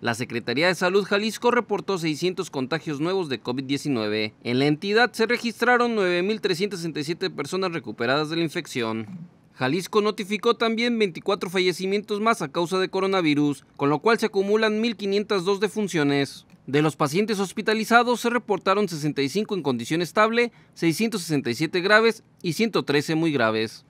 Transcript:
La Secretaría de Salud Jalisco reportó 600 contagios nuevos de COVID-19. En la entidad se registraron 9.367 personas recuperadas de la infección. Jalisco notificó también 24 fallecimientos más a causa de coronavirus, con lo cual se acumulan 1.502 defunciones. De los pacientes hospitalizados se reportaron 65 en condición estable, 667 graves y 113 muy graves.